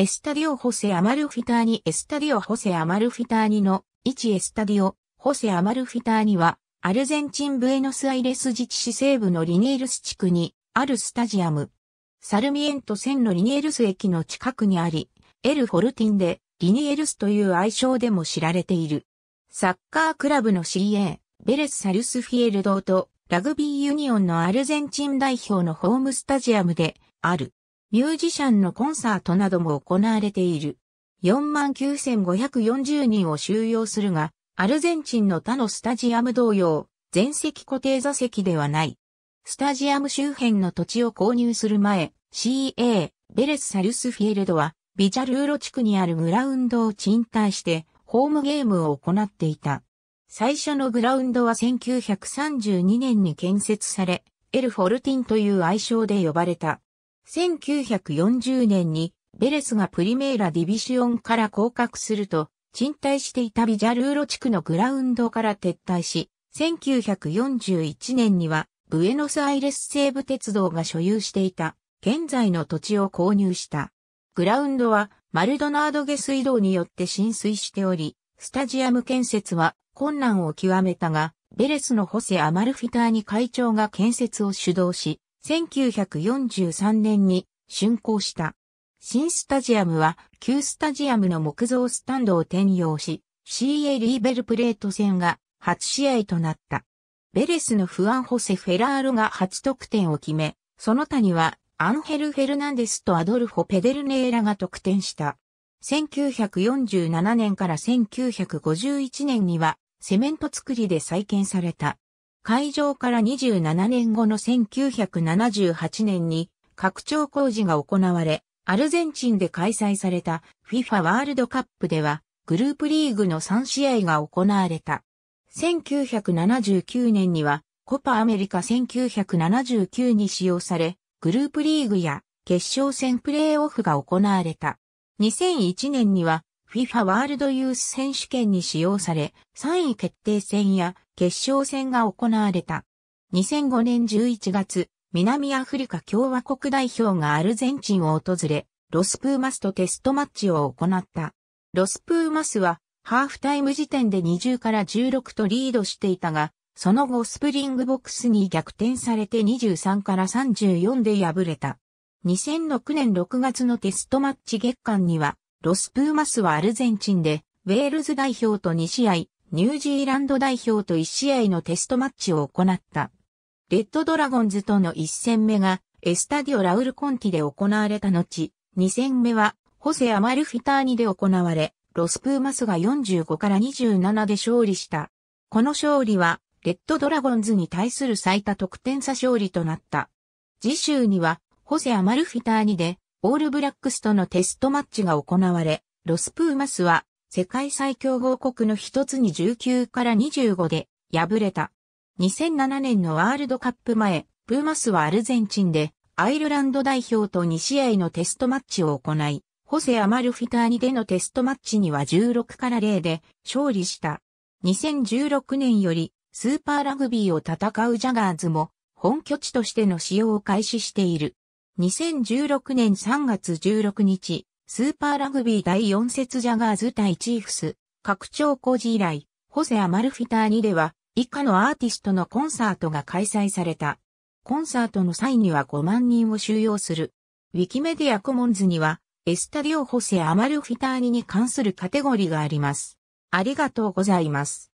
エスタディオ・ホセ・アマルフィターニエスタディオ・ホセ・アマルフィターニの1エスタディオ・ホセ・アマルフィターニは、アルゼンチン・ブエノスアイレス自治市西部のリネエルス地区にあるスタジアム。サルミエント線のリネエルス駅の近くにあり、エル・フォルティンでリネエルスという愛称でも知られている。サッカークラブの CA、ベレス・サルスフィエルドとラグビーユニオンのアルゼンチン代表のホームスタジアムである。ミュージシャンのコンサートなども行われている。49,540人を収容するが、アルゼンチンの他のスタジアム同様、全席固定座席ではない。スタジアム周辺の土地を購入する前、CA、ベレス・サルスフィールドは、ビジャルーロ地区にあるグラウンドを賃貸して、ホームゲームを行っていた。最初のグラウンドは1932年に建設され、エル・フォルティンという愛称で呼ばれた。1940年にベレスがプリメーラディビシオンから降格すると、賃貸していたビジャルーロ地区のグラウンドから撤退し、1941年にはブエノスアイレス西部鉄道が所有していた現在の土地を購入した。グラウンドはマルドナード下水道によって浸水しており、スタジアム建設は困難を極めたが、ベレスのホセ・アマルフィターに会長が建設を主導し、1943年に竣工した。新スタジアムは旧スタジアムの木造スタンドを転用し、CA リーベルプレート戦が初試合となった。ベレスのフアン・ホセ・フェラーロが初得点を決め、その他にはアンヘル・フェルナンデスとアドルフォ・ペデルネーラが得点した。1947年から1951年にはセメント作りで再建された会場から27年後の1978年に拡張工事が行われ、アルゼンチンで開催された FIFA ワールドカップではグループリーグの3試合が行われた。1979年にはコパアメリカ1979に使用され、グループリーグや決勝戦プレーオフが行われた。2001年には FIFA ワールドユース選手権に使用され、3位決定戦や決勝戦が行われた。2005年11月、南アフリカ共和国代表がアルゼンチンを訪れ、ロスプーマスとテストマッチを行った。ロスプーマスは、ハーフタイム時点で20から16とリードしていたが、その後スプリングボックスに逆転されて23から34で敗れた。2006年6月のテストマッチ月間には、ロスプーマスはアルゼンチンで、ウェールズ代表と2試合、ニュージーランド代表と1試合のテストマッチを行った。レッドドラゴンズとの1戦目がエスタディオ・ラウル・コンティで行われた後、2戦目はホセ・アマルフィターニで行われ、ロスプーマスが45から27で勝利した。この勝利は、レッドドラゴンズに対する最多得点差勝利となった。次週には、ホセ・アマルフィターニで、オールブラックスとのテストマッチが行われ、ロスプーマスは世界最強豪国の一つに19から25で敗れた。2007年のワールドカップ前、プーマスはアルゼンチンでアイルランド代表と2試合のテストマッチを行い、ホセ・アマルフィターニでのテストマッチには16から0で勝利した。2016年よりスーパーラグビーを戦うジャガーズも本拠地としての使用を開始している。2016年3月16日、スーパーラグビー第4節ジャガーズ対チーフス、拡張工事以来、ホセ・アマルフィターニでは、以下のアーティストのコンサートが開催された。コンサートの際には5万人を収容する。ウィキメディアコモンズには、エスタディオ・ホセ・アマルフィターニに関するカテゴリーがあります。ありがとうございます。